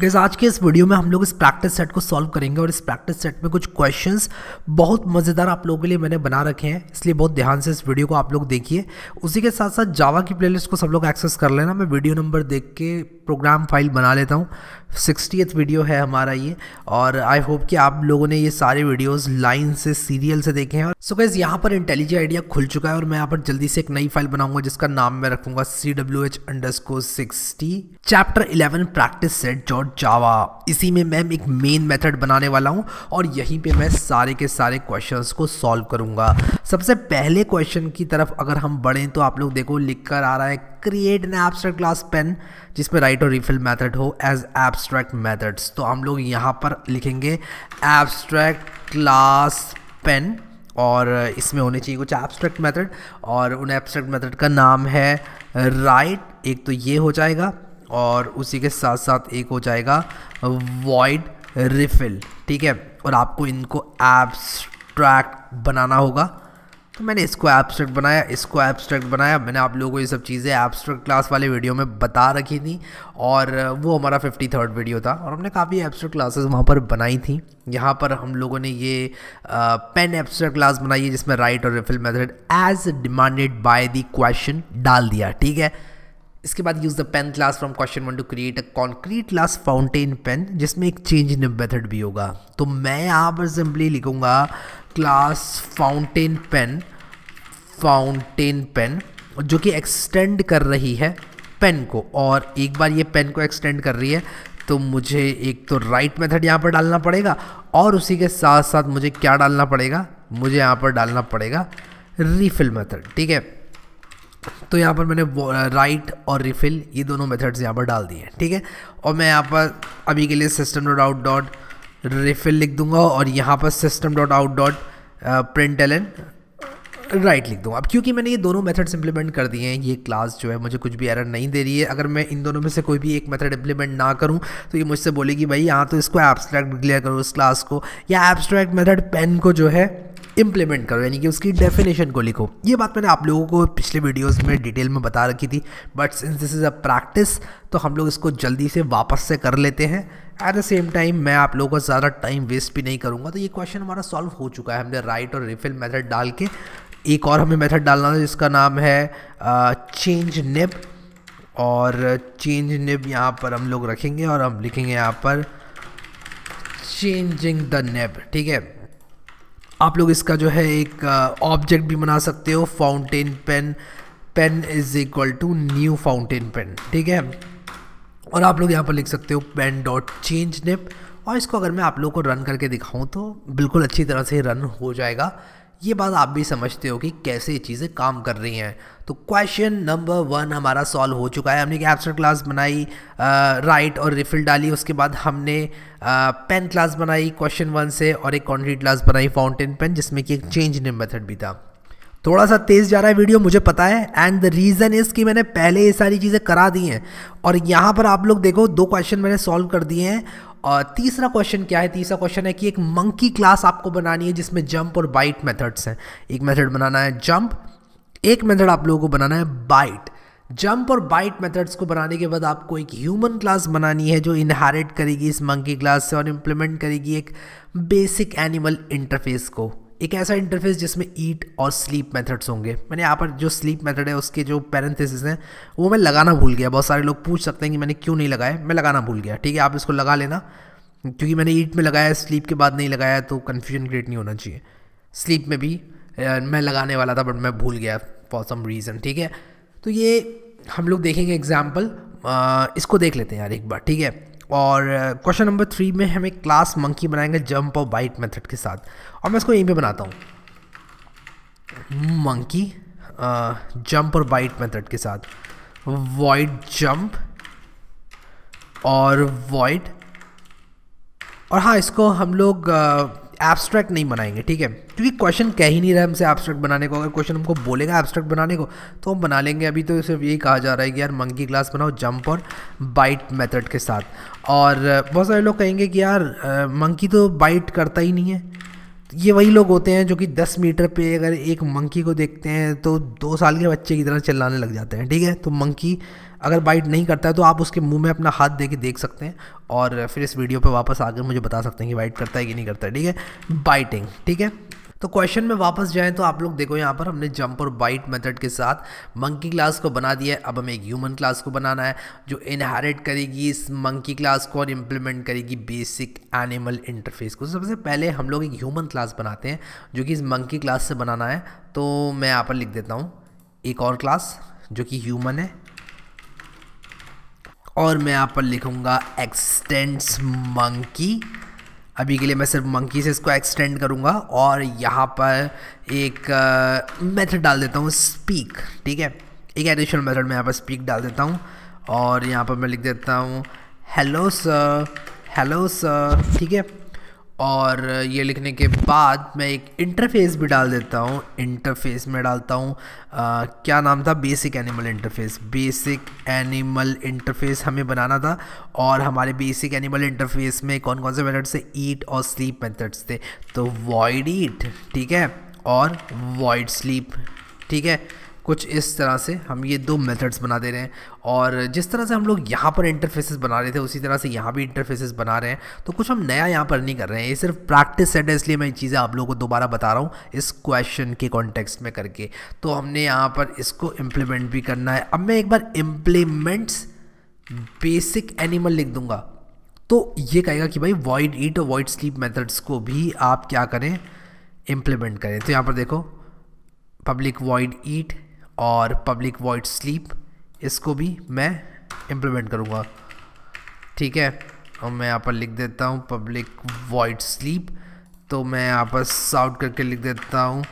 gas आज के इस वीडियो में हम लोग इस प्रैक्टिस सेट को सॉल्व करेंगे और इस प्रैक्टिस सेट में कुछ क्वेश्चंस बहुत मज़ेदार आप लोगों के लिए मैंने बना रखे हैं इसलिए बहुत ध्यान से इस वीडियो को आप लोग देखिए उसी के साथ साथ जावा की प्लेलिस्ट को सब लोग एक्सेस कर लेना मैं वीडियो नंबर देख के प्रोग्राम फाइल बना लेता हूँ सिक्सटी वीडियो है हमारा ये और आई होप कि आप लोगों ने ये सारे वीडियोज लाइन से सीरियल से देखे हैं और सो गैस यहाँ पर इंटेलिजी आइडिया खुल चुका है और मैं यहाँ पर जल्दी से एक नई फाइल बनाऊंगा जिसका नाम मैं रखूंगा C W H chapter eleven practice set George for Java इसी में मैम एक मेन मेथड बनाने वाला हूँ और यहीं पे मैं सारे के सारे क्वेश्चंस को सॉल्व करूँगा सबसे पहले क्वेश्चन की तरफ अगर हम बढ़ें तो आप लोग देखो लिख कर आ रहा है create an abstract class pen जिसमें राइट और रिफिल मैथड हो एज एब्स्ट्रैक्ट मैथड्स तो हम लोग यहाँ पर लिखेंगे एब्स्ट्रैक्ट क्लास पेन और इसमें होने चाहिए कुछ एब्स्ट्रैक्ट मेथड और उन एब्स्ट्रैक्ट मेथड का नाम है राइट एक तो ये हो जाएगा और उसी के साथ साथ एक हो जाएगा वॉइड रिफिल ठीक है और आपको इनको एब्सट्रैक्ट बनाना होगा तो मैंने इसको एब्स्ट्रैक्ट बनाया इसको एब्स्ट्रैक्ट बनाया मैंने आप लोगों को ये सब चीज़ें एब्स्ट्रैक्ट क्लास वाले वीडियो में बता रखी थी और वो हमारा फिफ्टी थर्ड वीडियो था और हमने काफ़ी एब्स्ट्रैक्ट क्लासेस वहाँ पर बनाई थी यहाँ पर हम लोगों ने ये पेन एब्स्ट्रैक्ट क्लास बनाई है जिसमें राइट और refill method as demanded by the question डाल दिया ठीक है इसके बाद use the pen class from question one to create a concrete class fountain pen जिसमें एक चेंज इन मेथड भी होगा तो मैं यहाँ पर सिंपली लिखूँगा class fountain pen fountain pen जो कि एक्सटेंड कर रही है पेन को और एक बार ये पेन को एक्सटेंड कर रही है तो मुझे एक तो राइट मेथड यहाँ पर डालना पड़ेगा और उसी के साथ साथ मुझे क्या डालना पड़ेगा मुझे यहाँ पर डालना पड़ेगा रिफिल मेथड ठीक है तो यहाँ पर मैंने राइट और रिफिल ये दोनों मेथड्स यहाँ पर डाल दिए हैं ठीक है और मैं यहाँ पर अभी के लिए system dot out dot refill लिख दूंगा और यहाँ पर system dot out dot print L N write लिख दूंगा अब क्योंकि मैंने ये दोनों मेथड्स इंप्लीमेंट कर दिए हैं ये क्लास जो है मुझे कुछ भी एरर नहीं दे रही है अगर मैं इन दोनों में से कोई भी एक मेथड इंप्लीमेंट ना करूं तो ये मुझसे बोलेगी भाई यहाँ तो इसको एब्स्ट्रैक्ट डिक्लेयर करो इस क्लास को या एब्स्ट्रैक्ट मेथड पेन को जो है इम्प्लीमेंट करो यानी कि उसकी डेफिनेशन को लिखो ये बात मैंने आप लोगों को पिछले वीडियोस में डिटेल में बता रखी थी but since this is a practice तो हम लोग इसको जल्दी से वापस से कर लेते हैं एट द सेम टाइम मैं आप लोगों का ज़्यादा टाइम वेस्ट भी नहीं करूँगा तो ये क्वेश्चन हमारा सॉल्व हो चुका है हमने राइट और रिफिल मैथड डाल के एक और हमें मेथड डालना था जिसका नाम है चेंज निब और चेंज निब यहाँ पर हम लोग रखेंगे और हम लिखेंगे यहाँ पर चेंजिंग द नेब ठीक है आप लोग इसका जो है एक ऑब्जेक्ट भी बना सकते हो fountain pen pen is equal to new fountain pen ठीक है और आप लोग यहाँ पर लिख सकते हो पेन डॉट चेंज नेप और इसको अगर मैं आप लोगों को रन करके दिखाऊं तो बिल्कुल अच्छी तरह से रन हो जाएगा ये बात आप भी समझते हो कि कैसे ये चीज़ें काम कर रही हैं तो क्वेश्चन नंबर वन हमारा सॉल्व हो चुका है हमने एक एब्सट्रैक्ट क्लास बनाई राइट और रिफिल डाली उसके बाद हमने पेन क्लास बनाई क्वेश्चन वन से और एक कॉन्क्रीट क्लास बनाई फाउंटेन पेन जिसमें कि एक चेंज नेम मेथड भी था थोड़ा सा तेज़ जा रहा है वीडियो मुझे पता है एंड द रीज़न इज़ कि मैंने पहले ये सारी चीज़ें करा दी हैं और यहाँ पर आप लोग देखो दो क्वेश्चन मैंने सॉल्व कर दिए हैं और तीसरा क्वेश्चन क्या है तीसरा क्वेश्चन है कि एक मंकी क्लास आपको बनानी है जिसमें जंप और बाइट मेथड्स हैं एक मेथड बनाना है जंप एक मेथड आप लोगों को बनाना है बाइट जंप और बाइट मेथड्स को बनाने के बाद आपको एक ह्यूमन क्लास बनानी है जो इनहारिट करेगी इस मंकी क्लास से और इम्प्लीमेंट करेगी एक बेसिक एनिमल इंटरफेस को एक ऐसा इंटरफेस जिसमें ईट और स्लीप मेथड्स होंगे मैंने यहाँ पर जो स्लीप मेथड है उसके जो पैरेंथेसिस हैं वो मैं लगाना भूल गया बहुत सारे लोग पूछ सकते हैं कि मैंने क्यों नहीं लगाए मैं लगाना भूल गया ठीक है आप इसको लगा लेना क्योंकि मैंने ईट में लगाया स्लीप के बाद नहीं लगाया तो कन्फ्यूजन क्रिएट नहीं होना चाहिए स्लीप में भी मैं लगाने वाला था बट मैं भूल गया फॉर सम रीज़न ठीक है तो ये हम लोग देखेंगे एग्जाम्पल इसको देख लेते हैं यार एक बार ठीक है और क्वेश्चन नंबर थ्री में हमें क्लास मंकी बनाएंगे जंप और बाइट मेथड के साथ और मैं इसको यहीं पे बनाता हूँ मंकी जंप और बाइट मेथड के साथ वॉइड जंप और वॉइड और हाँ इसको हम लोग एब्स्ट्रैक्ट नहीं बनाएंगे ठीक है क्योंकि क्वेश्चन कह ही नहीं रहा हमसे एब्स्ट्रैक्ट बनाने को अगर क्वेश्चन हमको बोलेगा एब्स्ट्रैक्ट बनाने को तो हम बना लेंगे अभी तो सिर्फ यही कहा जा रहा है कि यार मंकी क्लास बनाओ जंप और बाइट मेथड के साथ और बहुत सारे लोग कहेंगे कि यार मंकी तो बाइट करता ही नहीं है ये वही लोग होते हैं जो कि 10 मीटर पे अगर एक मंकी को देखते हैं तो दो साल के बच्चे की तरह चिल्लाने लग जाते हैं ठीक है तो मंकी अगर बाइट नहीं करता है तो आप उसके मुंह में अपना हाथ दे के देख सकते हैं और फिर इस वीडियो पे वापस आकर मुझे बता सकते हैं कि बाइट करता है कि नहीं करता है ठीक है बाइटिंग ठीक है तो क्वेश्चन में वापस जाएं तो आप लोग देखो यहाँ पर हमने जंप और बाइट मेथड के साथ मंकी क्लास को बना दिया है अब हमें एक ह्यूमन क्लास को बनाना है जो इनहेरिट करेगी इस मंकी क्लास को और इम्प्लीमेंट करेगी बेसिक एनिमल इंटरफेस को सबसे पहले हम लोग एक ह्यूमन क्लास बनाते हैं जो कि इस मंकी क्लास से बनाना है तो मैं यहाँ पर लिख देता हूँ एक और क्लास जो कि ह्यूमन है और मैं यहाँ पर लिखूँगा एक्सटेंड्स मंकी अभी के लिए मैं सिर्फ मंकी से इसको एक्सटेंड करूँगा और यहाँ पर एक मेथड डाल देता हूँ स्पीक ठीक है एक एडिशनल मेथड में यहाँ पर स्पीक डाल देता हूँ और यहाँ पर मैं लिख देता हूँ हेलो सर हेलो सर ठीक है और ये लिखने के बाद मैं एक इंटरफेस भी डाल देता हूँ इंटरफेस में डालता हूँ क्या नाम था basic animal interface basic animal interface हमें बनाना था और हमारे बेसिक एनिमल इंटरफेस में कौन कौन से मेथड्स थे ईट और स्लीप मेथड्स थे तो वॉइड ईट ठीक है और वॉइड स्लीप ठीक है कुछ इस तरह से हम ये दो मेथड्स बना दे रहे हैं और जिस तरह से हम लोग यहाँ पर इंटरफेसेस बना रहे थे उसी तरह से यहाँ भी इंटरफेसेस बना रहे हैं तो कुछ हम नया यहाँ पर नहीं कर रहे हैं ये सिर्फ प्रैक्टिस सेट है इसलिए मैं ये चीज़ें आप लोगों को दोबारा बता रहा हूँ इस क्वेश्चन के कॉन्टेक्स्ट में करके तो हमने यहाँ पर इसको इम्प्लीमेंट भी करना है अब मैं एक बार इम्प्लीमेंट्स बेसिक एनिमल लिख दूंगा तो ये कहेगा कि भाई वॉइड ईट और वॉइड स्लीप मेथड्स को भी आप क्या करें इम्प्लीमेंट करें तो यहाँ पर देखो पब्लिक वॉइड ईट और पब्लिक वॉइड स्लीप इसको भी मैं इम्प्लीमेंट करूँगा ठीक है और मैं यहाँ पर लिख देता हूँ पब्लिक वॉइड स्लीप तो मैं यहाँ पर साउट करके लिख देता हूँ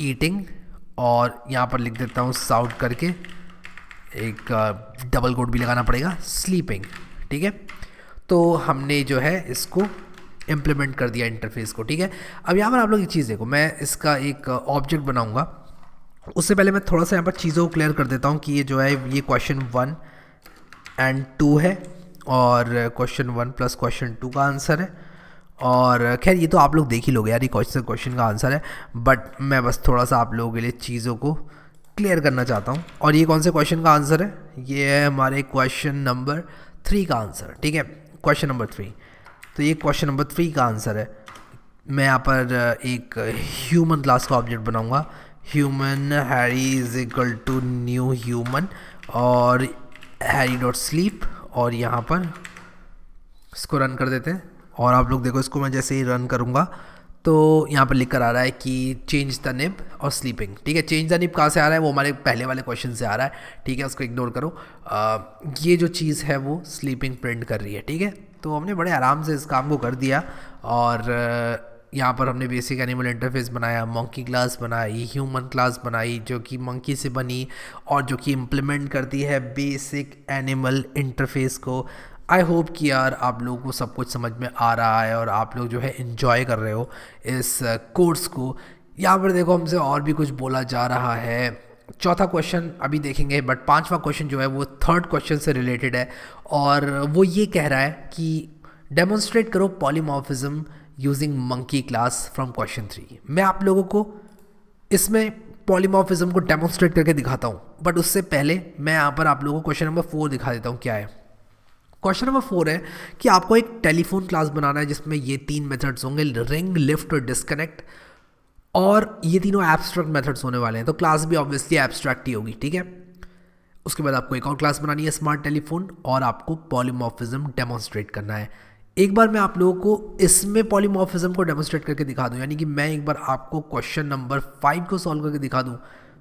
ईटिंग और यहाँ पर लिख देता हूँ साउट करके एक डबल कोड भी लगाना पड़ेगा स्लीपिंग ठीक है तो हमने जो है इसको इम्प्लीमेंट कर दिया इंटरफेस को ठीक है अब यहाँ पर आप लोग एक चीज़ देखो मैं इसका एक ऑब्जेक्ट बनाऊँगा उससे पहले मैं थोड़ा सा यहाँ पर चीज़ों को क्लियर कर देता हूँ कि ये जो है ये क्वेश्चन वन एंड टू है और question one plus question two का आंसर है और खैर ये तो आप लोग देख ही लोगे यार ये क्वेश्चन क्वेश्चन का आंसर है बट मैं बस थोड़ा सा आप लोगों के लिए चीज़ों को क्लियर करना चाहता हूँ और ये कौन से क्वेश्चन का आंसर है ये है हमारे क्वेश्चन नंबर थ्री का आंसर ठीक है क्वेश्चन नंबर थ्री तो ये क्वेश्चन नंबर थ्री का आंसर है मैं यहाँ पर एक ह्यूमन क्लास का ऑब्जेक्ट बनाऊँगा human Harry is equal to new human और हैरी डॉट स्लीप और यहाँ पर इसको रन कर देते हैं और आप लोग देखो इसको मैं जैसे ही रन करूँगा तो यहाँ पर लिख कर आ रहा है कि चेंज द निब और स्लीपिंग ठीक है चेंज द निब कहाँ से आ रहा है वो हमारे पहले वाले क्वेश्चन से आ रहा है ठीक है उसको इग्नोर करो आ, ये जो चीज़ है वो स्लीपिंग प्रिंट कर रही है ठीक है तो हमने बड़े आराम से इस काम को कर दिया और यहाँ पर हमने बेसिक एनिमल इंटरफेस बनाया मंकी क्लास बनाई ह्यूमन क्लास बनाई जो कि मंकी से बनी और जो कि इम्प्लीमेंट करती है बेसिक एनिमल इंटरफेस को आई होप कि यार आप लोगों को सब कुछ समझ में आ रहा है और आप लोग जो है इन्जॉय कर रहे हो इस कोर्स uh, को यहाँ पर देखो हमसे और भी कुछ बोला जा रहा है चौथा क्वेश्चन अभी देखेंगे बट पांचवा क्वेश्चन जो है वो थर्ड क्वेश्चन से रिलेटेड है और वो ये कह रहा है कि डेमोन्स्ट्रेट करो polymorphism using monkey class from question three मैं आप लोगों को इसमें पॉलीमोफिज्म को डेमोन्स्ट्रेट करके दिखाता हूँ बट उससे पहले मैं यहाँ पर आप लोगों को क्वेश्चन नंबर फोर दिखा देता हूँ क्या है क्वेश्चन नंबर फोर है कि आपको एक टेलीफोन क्लास बनाना है जिसमें ये तीन मेथड्स होंगे रिंग लिफ्ट और डिस्कनेक्ट और ये तीनों एब्स्ट्रैक्ट मेथड्स होने वाले हैं तो क्लास भी ऑब्वियसली एब्स्ट्रैक्ट ही होगी ठीक है उसके बाद आपको एक और क्लास बनानी है स्मार्ट टेलीफोन और आपको पॉलीमॉर्फिज्म डेमोन्स्ट्रेट करना है एक बार मैं आप लोगों को इसमें पॉलीमॉर्फिज्म को डेमोस्ट्रेट करके दिखा दूँ यानी कि मैं एक बार आपको क्वेश्चन नंबर फाइव को सॉल्व करके दिखा दूँ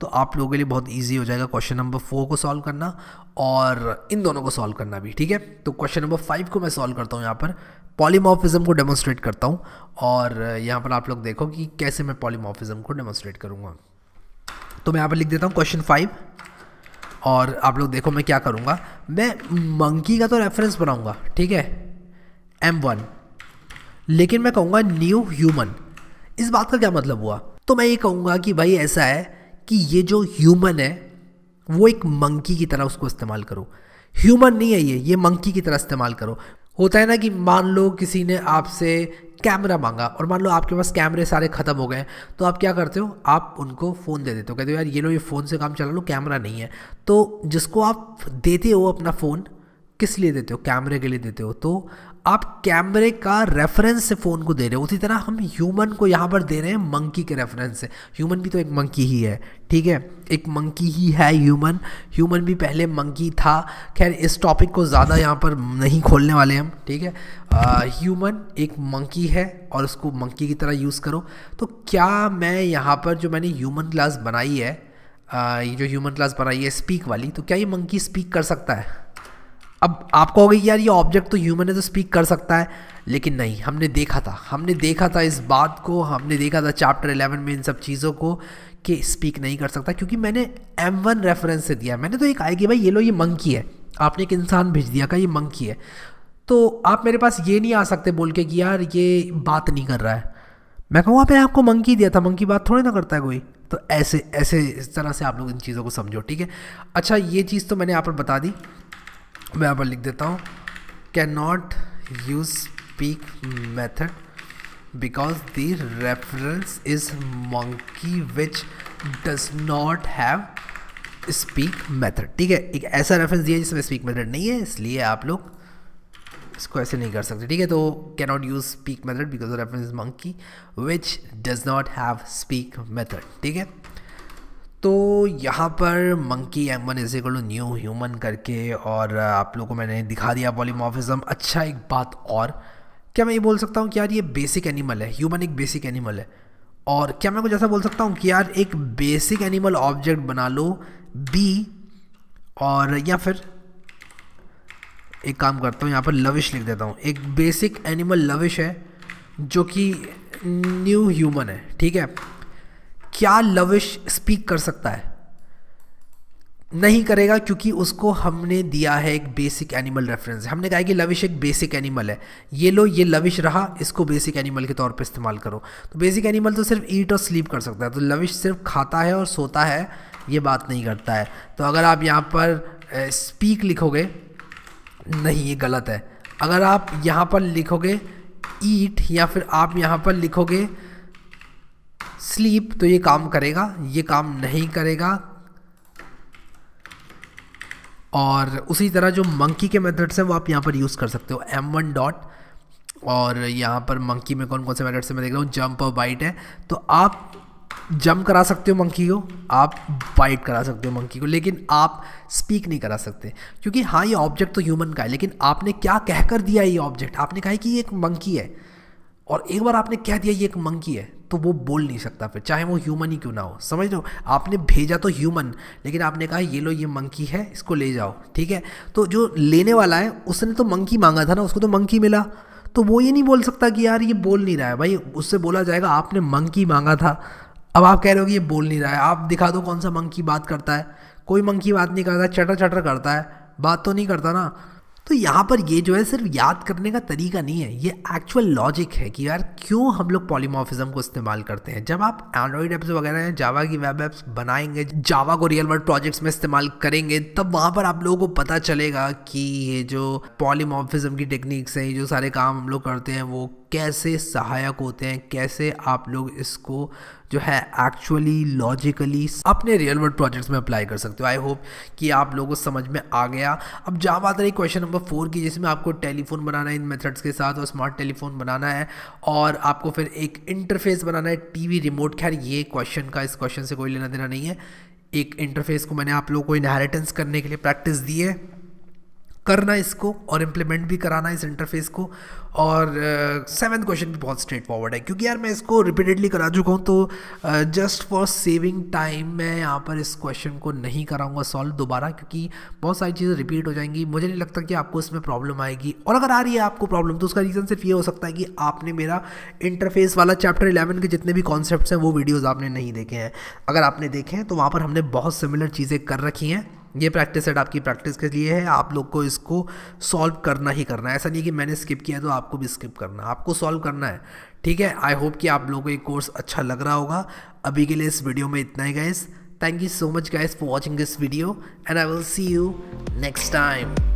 तो आप लोगों के लिए बहुत ईजी हो जाएगा क्वेश्चन नंबर फोर को सॉल्व करना और इन दोनों को सॉल्व करना भी ठीक है तो क्वेश्चन नंबर फाइव को मैं सॉल्व करता हूँ यहाँ पर पॉलीमॉर्फिज्म को डेमोस्ट्रेट करता हूँ और यहाँ पर आप लोग देखो कि कैसे मैं पॉलीमॉर्फिज्म को डेमोस्ट्रेट करूँगा तो मैं यहाँ पर लिख देता हूँ क्वेश्चन फाइव और आप लोग देखो मैं क्या करूँगा मैं मंकी का तो रेफरेंस बनाऊँगा ठीक है एम वन लेकिन मैं कहूँगा न्यू ह्यूमन इस बात का क्या मतलब हुआ तो मैं ये कहूँगा कि भाई ऐसा है कि ये जो ह्यूमन है वो एक मंकी की तरह उसको इस्तेमाल करो ह्यूमन नहीं है ये ये मंकी की तरह इस्तेमाल करो होता है ना कि मान लो किसी ने आपसे कैमरा मांगा और मान लो आपके पास कैमरे सारे ख़त्म हो गए तो आप क्या करते हो आप उनको फ़ोन दे देते हो कहते हो यार ये लो ये फ़ोन से काम चला लो कैमरा नहीं है तो जिसको आप देते हो अपना फ़ोन किस लिए देते हो कैमरे के लिए देते हो तो आप कैमरे का रेफरेंस से फ़ोन को दे रहे हो उसी तरह हम ह्यूमन को यहाँ पर दे रहे हैं मंकी के रेफरेंस से ह्यूमन भी तो एक मंकी ही है ठीक है एक मंकी ही है ह्यूमन ह्यूमन भी पहले मंकी था खैर इस टॉपिक को ज़्यादा यहाँ पर नहीं खोलने वाले हम ठीक है ह्यूमन एक मंकी है और उसको मंकी की तरह यूज़ करो तो क्या मैं यहाँ पर जो मैंने ह्यूमन क्लास बनाई है आ, ये जो ह्यूमन क्लास बनाई है स्पीक वाली तो क्या ये मंकी स्पीक कर सकता है अब आप कहोगे यार ये ऑब्जेक्ट तो ह्यूमन है तो स्पीक कर सकता है लेकिन नहीं हमने देखा था हमने देखा था इस बात को हमने देखा था चैप्टर एलेवन में इन सब चीज़ों को कि स्पीक नहीं कर सकता क्योंकि मैंने एम वन रेफरेंस से दिया मैंने तो एक आई कि भाई ये लो ये मंकी है आपने एक इंसान भेज दिया का ये मंकी है तो आप मेरे पास ये नहीं आ सकते बोल के कि यार ये बात नहीं कर रहा है मैं कहूँ आपने आपको मंकी दिया था मंकी बात थोड़ी ना करता है कोई तो ऐसे ऐसे इस तरह से आप लोग इन चीज़ों को समझो ठीक है अच्छा ये चीज़ तो मैंने आप पर बता दी मैं यहाँ पर लिख देता हूँ can not use peek method because the reference is monkey which does not have speak method ठीक है एक ऐसा रेफरेंस दिया जिसमें स्पीक मैथड नहीं है इसलिए आप लोग इसको ऐसे नहीं कर सकते ठीक है तो can not use speak method because the reference is monkey which does not have speak method ठीक है तो यहाँ पर monkey M one is new human करके और आप लोगों को मैंने दिखा दिया पॉलीमॉर्फिज्म अच्छा एक बात और क्या मैं ये बोल सकता हूँ कि यार ये बेसिक एनिमल है ह्यूमन एक बेसिक एनिमल है और क्या मैं कुछ ऐसा बोल सकता हूँ कि यार एक बेसिक एनिमल ऑब्जेक्ट बना लो बी और या फिर एक काम करता हूँ यहाँ पर लविश लिख देता हूँ एक बेसिक एनिमल लविश है जो कि न्यू ह्यूमन है ठीक है क्या लविश स्पीक कर सकता है नहीं करेगा क्योंकि उसको हमने दिया है एक बेसिक एनिमल रेफरेंस हमने कहा कि लविश एक बेसिक एनिमल है ये लो ये लविश रहा इसको बेसिक एनिमल के तौर पे इस्तेमाल करो तो बेसिक एनिमल तो सिर्फ ईट और स्लीप कर सकता है तो लविश सिर्फ खाता है और सोता है ये बात नहीं करता है तो अगर आप यहाँ पर स्पीक लिखोगे नहीं ये गलत है अगर आप यहाँ पर लिखोगे ईट या फिर आप यहाँ पर लिखोगे स्लीप तो ये काम करेगा ये काम नहीं करेगा और उसी तरह जो मंकी के मेथड्स हैं वो आप यहाँ पर यूज़ कर सकते हो एम वन डॉट और यहाँ पर मंकी में कौन कौन से मेथड्स हैं मैं देख रहा हूँ जंप और बाइट है तो आप जंप करा सकते हो मंकी को आप बाइट करा सकते हो मंकी को लेकिन आप स्पीक नहीं करा सकते क्योंकि हाँ ये ऑब्जेक्ट तो ह्यूमन का है लेकिन आपने क्या कहकर दिया ये ऑब्जेक्ट आपने कहा कि ये एक मंकी है और एक बार आपने कह दिया ये एक मंकी है तो वो बोल नहीं सकता फिर चाहे वो ह्यूमन ही क्यों ना हो समझ लो आपने भेजा तो ह्यूमन लेकिन आपने कहा ये लो ये मंकी है इसको ले जाओ ठीक है तो जो लेने वाला है उसने तो मंकी मांगा था ना उसको तो मंकी मिला तो वो ये नहीं बोल सकता कि यार ये बोल नहीं रहा है भाई उससे बोला जाएगा आपने मंकी मांगा था अब आप कह रहे हो कि ये बोल नहीं रहा है आप दिखा दो कौन सा मंकी बात करता है कोई मंकी बात नहीं करता चटर चटर करता है बात तो नहीं करता ना तो यहाँ पर ये जो है सिर्फ याद करने का तरीका नहीं है ये एक्चुअल लॉजिक है कि यार क्यों हम लोग पॉलीमोफिज्म को इस्तेमाल करते हैं जब आप एंड्रॉइड ऐप्स वगैरह हैं जावा की वेब ऐप्स बनाएंगे जावा को रियल वर्ल्ड प्रोजेक्ट्स में इस्तेमाल करेंगे तब वहाँ पर आप लोगों को पता चलेगा कि ये जो पॉलीमोफिज्म की टेक्निक्स हैं ये जो सारे काम हम लोग करते हैं वो कैसे सहायक होते हैं कैसे आप लोग इसको जो है एक्चुअली लॉजिकली अपने रियल वर्ल्ड प्रोजेक्ट्स में अप्लाई कर सकते हो आई होप कि आप लोगों को समझ में आ गया अब जहाँ बात रही क्वेश्चन नंबर फोर की जिसमें आपको टेलीफोन बनाना है इन मेथड्स के साथ और स्मार्ट टेलीफोन बनाना है और आपको फिर एक इंटरफेस बनाना है टीवी रिमोट खैर ये क्वेश्चन का इस क्वेश्चन से कोई लेना देना नहीं है एक इंटरफेस को मैंने आप लोगों को इनहेरिटेंस करने के लिए प्रैक्टिस दी है करना इसको और इम्प्लीमेंट भी कराना इस इंटरफेस को और सेवन uh, क्वेश्चन भी बहुत स्ट्रेट फॉरवर्ड है क्योंकि यार मैं इसको रिपीटेडली करा चुका हूँ तो जस्ट फॉर सेविंग टाइम मैं यहाँ पर इस क्वेश्चन को नहीं कराऊंगा सॉल्व दोबारा क्योंकि बहुत सारी चीज़ें रिपीट हो जाएंगी मुझे नहीं लगता कि आपको इसमें प्रॉब्लम आएगी और अगर आ रही है आपको प्रॉब्लम तो उसका रीज़न सिर्फ ये हो सकता है कि आपने मेरा इंटरफेस वाला चैप्टर इलेवन के जितने भी कॉन्सेप्ट हैं वो वीडियोज़ आपने नहीं देखे हैं अगर आपने देखे हैं तो वहाँ पर हमने बहुत सिमिलर चीज़ें कर रखी हैं ये प्रैक्टिस सेट आपकी प्रैक्टिस के लिए है आप लोग को इसको सॉल्व करना ही करना है ऐसा नहीं कि मैंने स्किप किया तो आपको भी स्किप करना आपको सॉल्व करना है ठीक है आई होप कि आप लोगों को ये कोर्स अच्छा लग रहा होगा अभी के लिए इस वीडियो में इतना ही guys thank you so much guys for watching this video and I will see you next time